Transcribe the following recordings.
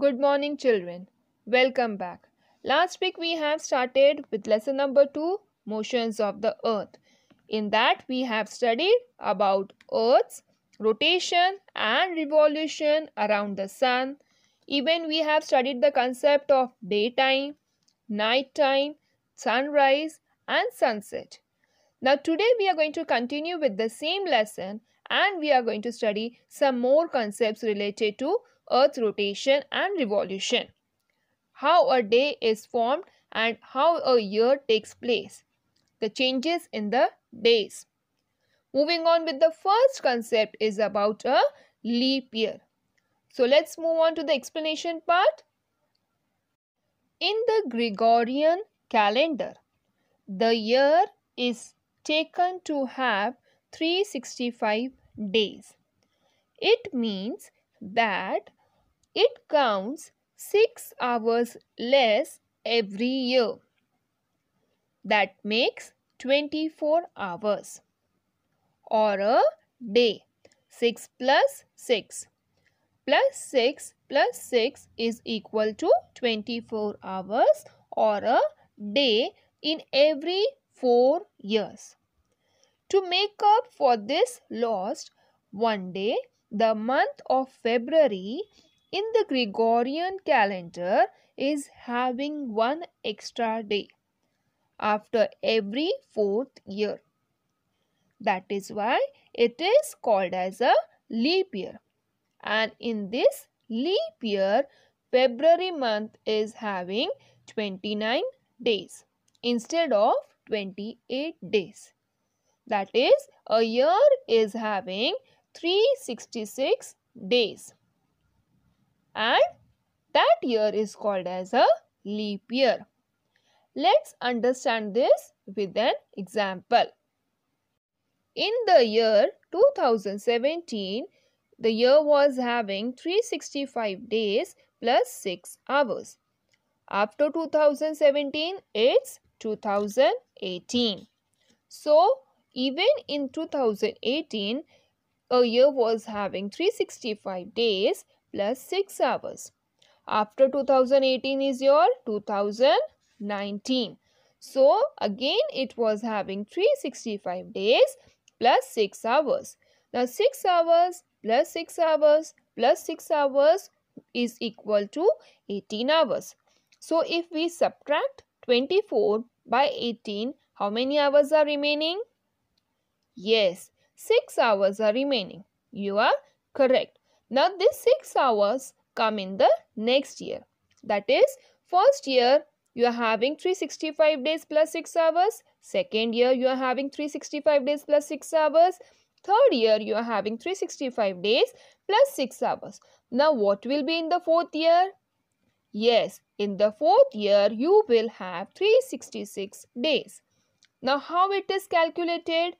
Good morning, children. Welcome back. Last week we have started with lesson number 2 Motions of the Earth. In that, we have studied about Earth's rotation and revolution around the sun. Even we have studied the concept of daytime, nighttime, sunrise, and sunset. Now, today we are going to continue with the same lesson and we are going to study some more concepts related to Earth's rotation and revolution, how a day is formed and how a year takes place, the changes in the days. Moving on with the first concept is about a leap year. So let's move on to the explanation part. In the Gregorian calendar, the year is taken to have 365 days. It means that it counts 6 hours less every year. That makes 24 hours or a day. 6 plus 6 plus 6 plus 6 is equal to 24 hours or a day in every 4 years. To make up for this lost one day, the month of February in the Gregorian calendar is having one extra day after every fourth year. That is why it is called as a leap year. And in this leap year, February month is having 29 days instead of 28 days. That is, a year is having 366 days and that year is called as a leap year. Let's understand this with an example. In the year 2017, the year was having 365 days plus 6 hours. After 2017, it's 2018. So, even in 2018, a year was having 365 days plus 6 hours. After 2018 is your 2019. So again it was having 365 days plus 6 hours. Now 6 hours plus 6 hours plus 6 hours is equal to 18 hours. So if we subtract 24 by 18, how many hours are remaining? Yes, 6 hours are remaining. You are correct. Now these 6 hours come in the next year. That is first year you are having 365 days plus 6 hours. Second year you are having 365 days plus 6 hours. Third year you are having 365 days plus 6 hours. Now what will be in the fourth year? Yes, in the fourth year you will have 366 days. Now how it is calculated?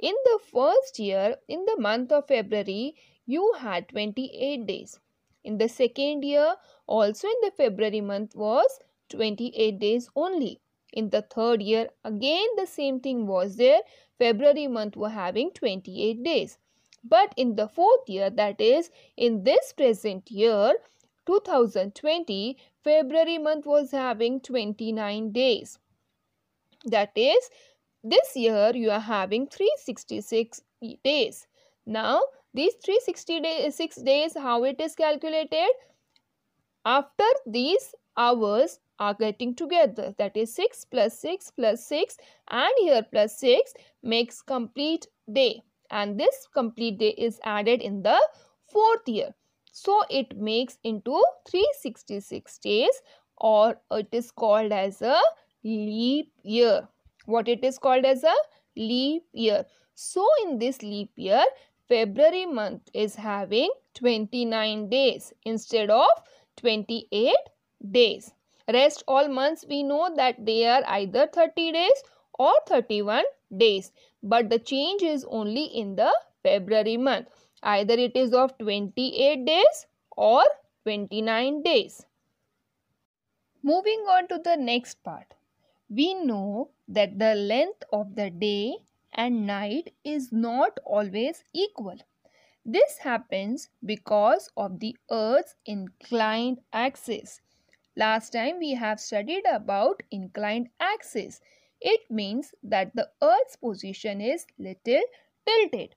In the first year, in the month of February, you had 28 days. In the second year, also in the February month, was 28 days only. In the third year, again the same thing was there. February month were having 28 days. But in the fourth year, that is, in this present year, 2020, February month was having 29 days. That is, this year you are having 366 days. Now, these 360 day, 6 days, how it is calculated? After these hours are getting together that is 6 plus 6 plus 6 and here plus 6 makes complete day and this complete day is added in the fourth year. So it makes into 366 days or it is called as a leap year. What it is called as a leap year. So in this leap year February month is having 29 days instead of 28 days. Rest all months we know that they are either 30 days or 31 days. But the change is only in the February month. Either it is of 28 days or 29 days. Moving on to the next part. We know that the length of the day and night is not always equal. This happens because of the Earth's inclined axis. Last time we have studied about inclined axis. It means that the Earth's position is little tilted.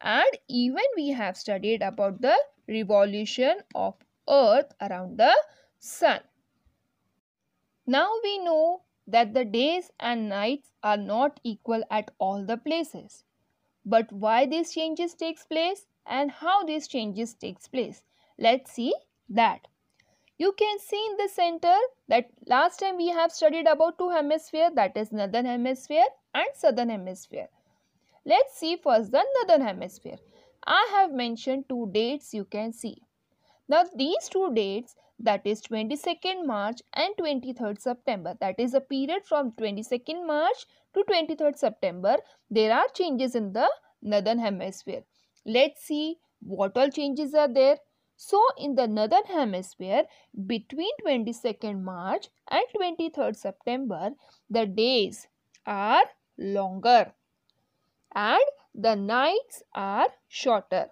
And even we have studied about the revolution of Earth around the Sun. Now we know that the days and nights are not equal at all the places but why these changes takes place and how these changes takes place let's see that you can see in the center that last time we have studied about two hemisphere that is northern hemisphere and southern hemisphere let's see first the northern hemisphere i have mentioned two dates you can see now these two dates that is 22nd March and 23rd September. That is a period from 22nd March to 23rd September. There are changes in the northern hemisphere. Let's see what all changes are there. So, in the northern hemisphere, between 22nd March and 23rd September, the days are longer and the nights are shorter.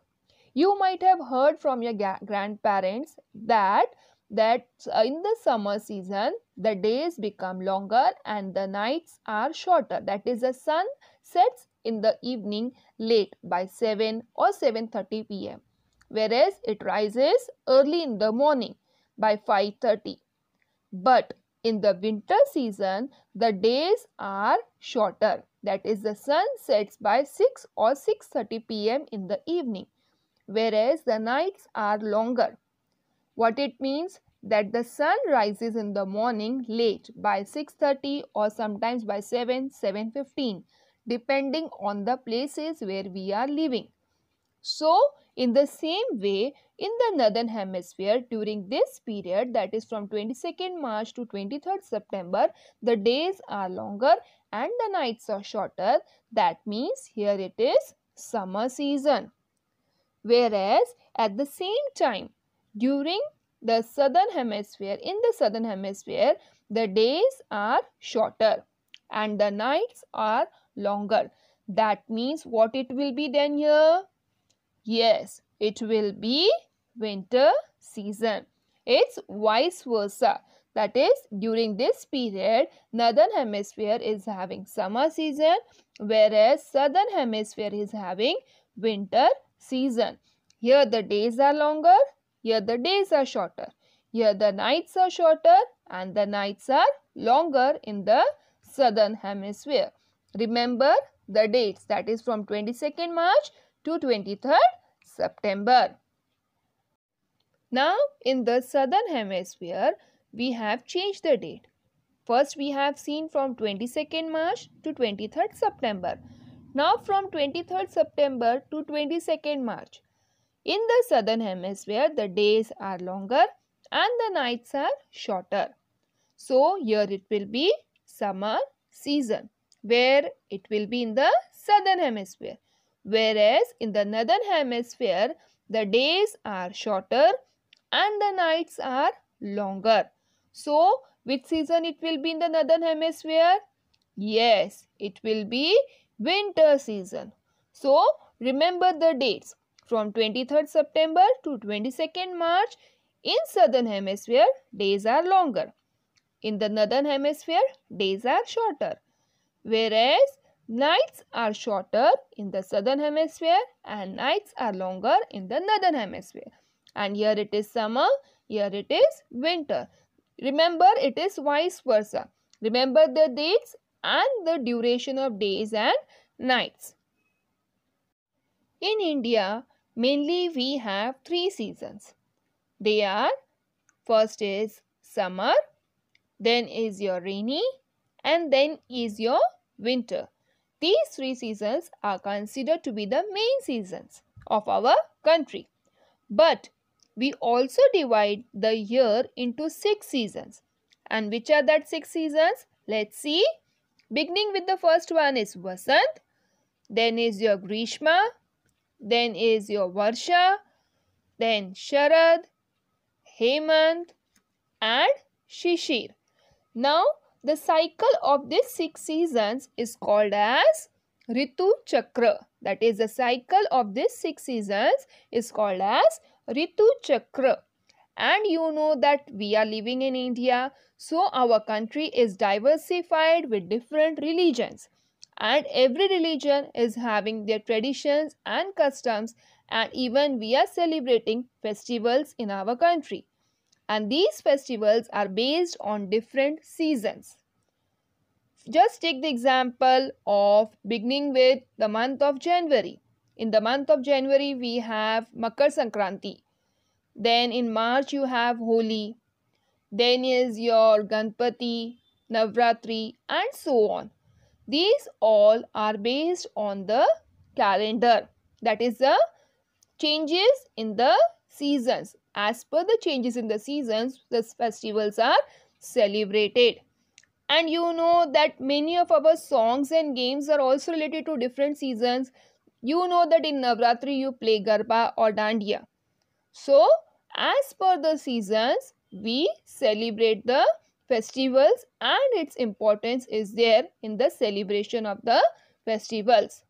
You might have heard from your grandparents that that in the summer season the days become longer and the nights are shorter that is the sun sets in the evening late by 7 or 7:30 pm whereas it rises early in the morning by 5:30 but in the winter season the days are shorter that is the sun sets by 6 or 6:30 pm in the evening whereas the nights are longer what it means that the sun rises in the morning late by 6:30 or sometimes by 7 7:15 depending on the places where we are living so in the same way in the northern hemisphere during this period that is from 22nd March to 23rd September the days are longer and the nights are shorter that means here it is summer season whereas at the same time during the southern hemisphere. In the southern hemisphere, the days are shorter and the nights are longer. That means what it will be then here? Yes, it will be winter season. It's vice versa. That is, during this period, northern hemisphere is having summer season, whereas southern hemisphere is having winter season. Here the days are longer, here the days are shorter. Here the nights are shorter and the nights are longer in the southern hemisphere. Remember the dates that is from 22nd March to 23rd September. Now in the southern hemisphere we have changed the date. First we have seen from 22nd March to 23rd September. Now from 23rd September to 22nd March in the southern hemisphere, the days are longer and the nights are shorter. So, here it will be summer season where it will be in the southern hemisphere. Whereas in the northern hemisphere, the days are shorter and the nights are longer. So, which season it will be in the northern hemisphere? Yes, it will be winter season. So, remember the dates. From 23rd September to 22nd March, in southern hemisphere, days are longer. In the northern hemisphere, days are shorter. Whereas, nights are shorter in the southern hemisphere and nights are longer in the northern hemisphere. And here it is summer, here it is winter. Remember, it is vice versa. Remember the dates and the duration of days and nights. In India, Mainly we have three seasons. They are first is summer, then is your rainy and then is your winter. These three seasons are considered to be the main seasons of our country. But we also divide the year into six seasons. And which are that six seasons? Let's see. Beginning with the first one is Vasant, then is your Grishma, then is your Varsha, then Sharad, Hemant and Shishir. Now the cycle of these six seasons is called as Ritu Chakra. That is the cycle of these six seasons is called as Ritu Chakra. And you know that we are living in India. So our country is diversified with different religions and every religion is having their traditions and customs and even we are celebrating festivals in our country and these festivals are based on different seasons just take the example of beginning with the month of january in the month of january we have makar sankranti then in march you have holi then is your ganpati navratri and so on these all are based on the calendar that is the changes in the seasons. As per the changes in the seasons, the festivals are celebrated. And you know that many of our songs and games are also related to different seasons. You know that in Navratri you play Garba or Dandiya. So, as per the seasons, we celebrate the festivals and its importance is there in the celebration of the festivals.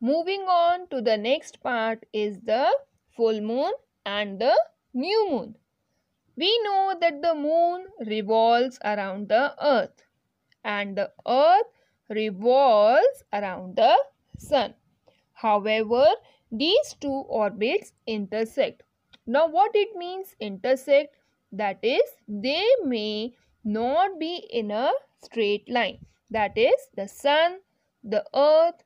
Moving on to the next part is the full moon and the new moon. We know that the moon revolves around the earth and the earth revolves around the sun. However, these two orbits intersect. Now what it means intersect? that is they may not be in a straight line that is the sun the earth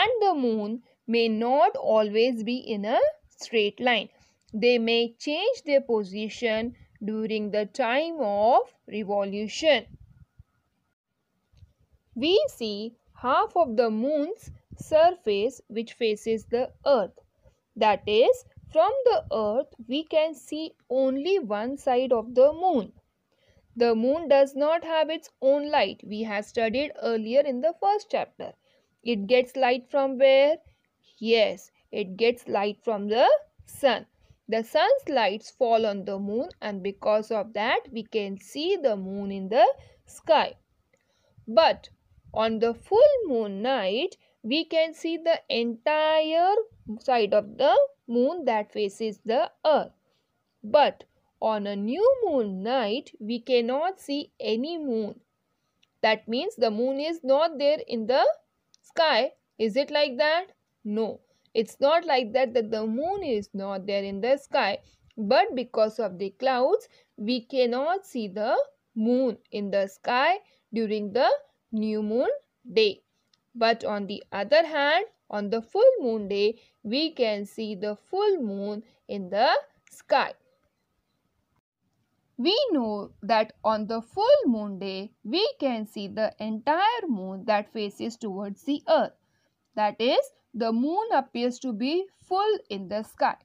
and the moon may not always be in a straight line they may change their position during the time of revolution we see half of the moon's surface which faces the earth that is from the earth, we can see only one side of the moon. The moon does not have its own light. We have studied earlier in the first chapter. It gets light from where? Yes, it gets light from the sun. The sun's lights fall on the moon and because of that we can see the moon in the sky. But on the full moon night, we can see the entire side of the moon that faces the earth. But on a new moon night, we cannot see any moon. That means the moon is not there in the sky. Is it like that? No. It's not like that that the moon is not there in the sky. But because of the clouds, we cannot see the moon in the sky during the new moon day. But on the other hand, on the full moon day, we can see the full moon in the sky. We know that on the full moon day, we can see the entire moon that faces towards the earth. That is, the moon appears to be full in the sky.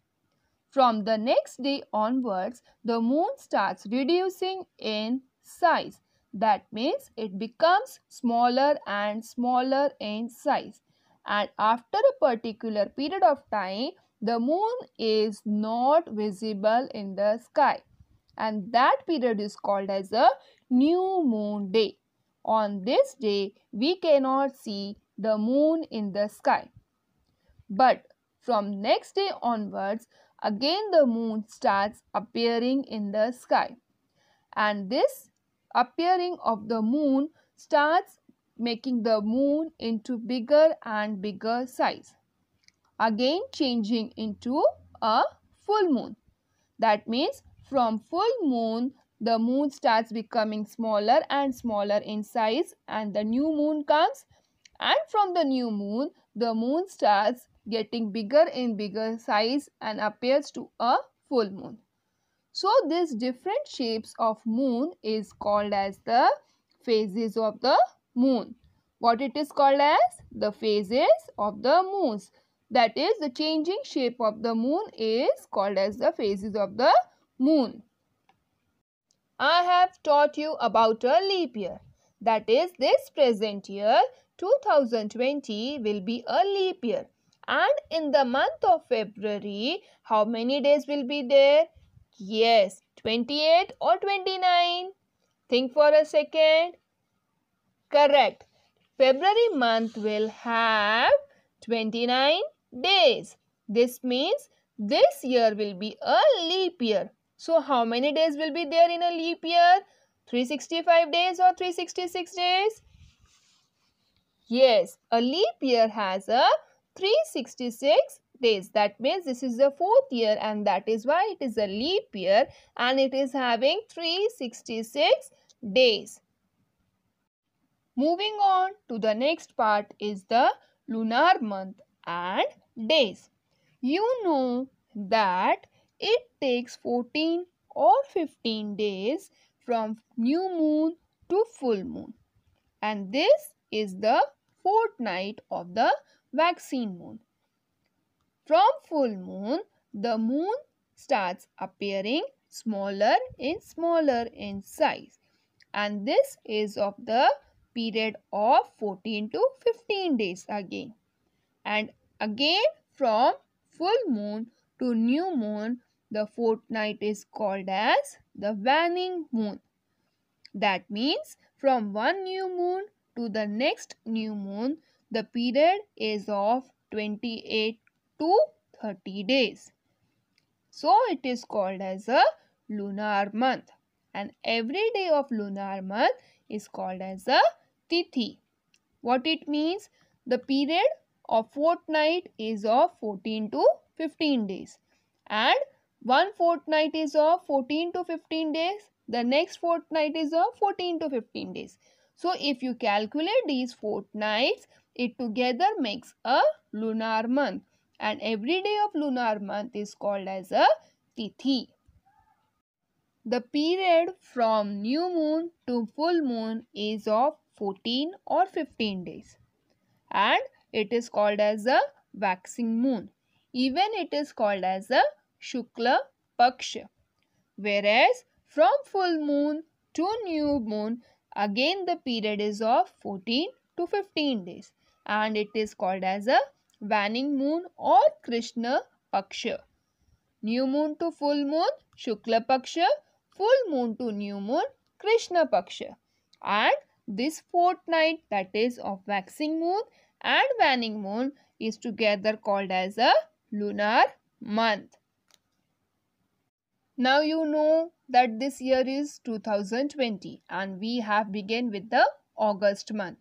From the next day onwards, the moon starts reducing in size that means it becomes smaller and smaller in size. And after a particular period of time, the moon is not visible in the sky. And that period is called as a new moon day. On this day, we cannot see the moon in the sky. But from next day onwards, again the moon starts appearing in the sky. And this appearing of the moon starts making the moon into bigger and bigger size. Again changing into a full moon. That means from full moon, the moon starts becoming smaller and smaller in size and the new moon comes. And from the new moon, the moon starts getting bigger in bigger size and appears to a full moon. So these different shapes of moon is called as the phases of the moon. What it is called as? The phases of the moons. That is the changing shape of the moon is called as the phases of the moon. I have taught you about a leap year. That is this present year 2020 will be a leap year. And in the month of February, how many days will be there? Yes, 28 or 29? Think for a second. Correct. February month will have 29 days. This means this year will be a leap year. So how many days will be there in a leap year? 365 days or 366 days? Yes, a leap year has a 366 days. That means this is the fourth year and that is why it is a leap year and it is having 366 days. Moving on to the next part is the lunar month and days. You know that it takes 14 or 15 days from new moon to full moon. And this is the fortnight of the vaccine moon. From full moon, the moon starts appearing smaller and smaller in size. And this is of the period of 14 to 15 days again. And again from full moon to new moon, the fortnight is called as the waning moon. That means from one new moon to the next new moon, the period is of 28 to 30 days. So it is called as a lunar month and every day of lunar month is called as a tithi. What it means? The period of fortnight is of 14 to 15 days and one fortnight is of 14 to 15 days the next fortnight is of 14 to 15 days so if you calculate these fortnights it together makes a lunar month and every day of lunar month is called as a Tithi. The period from new moon to full moon is of 14 or 15 days and it is called as a waxing moon. Even it is called as a Shukla Paksha. Whereas from full moon to new moon again the period is of 14 to 15 days and it is called as a waning moon or Krishna Paksha. New moon to full moon Shukla Paksha, full moon to new moon Krishna Paksha. And this fortnight that is of waxing moon and waning moon is together called as a lunar month. Now you know that this year is 2020 and we have begun with the August month.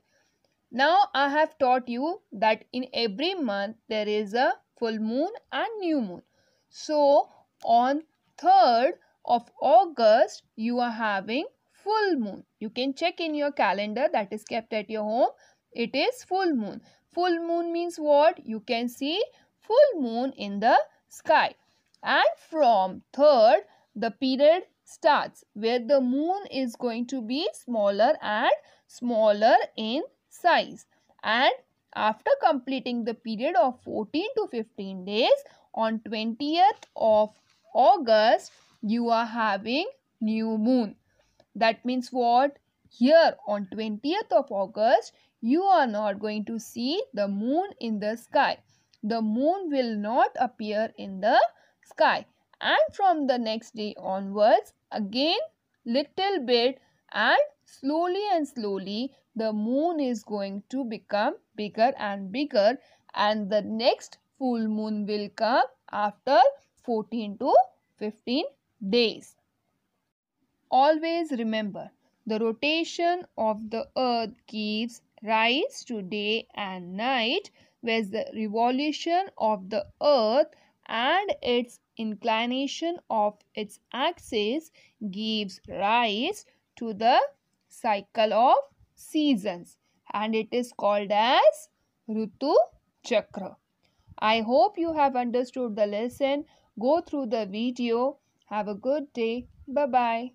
Now I have taught you that in every month there is a full moon and new moon. So on 3rd of August you are having full moon. You can check in your calendar that is kept at your home. It is full moon. Full moon means what? You can see full moon in the sky. And from 3rd the period starts where the moon is going to be smaller and smaller in size and after completing the period of 14 to 15 days on 20th of August you are having new moon that means what here on 20th of August you are not going to see the moon in the sky the moon will not appear in the sky and from the next day onwards again little bit and slowly and slowly the moon is going to become bigger and bigger and the next full moon will come after 14 to 15 days. Always remember the rotation of the earth gives rise to day and night whereas the revolution of the earth and its inclination of its axis gives rise to the cycle of seasons and it is called as Rutu Chakra. I hope you have understood the lesson. Go through the video. Have a good day. Bye bye.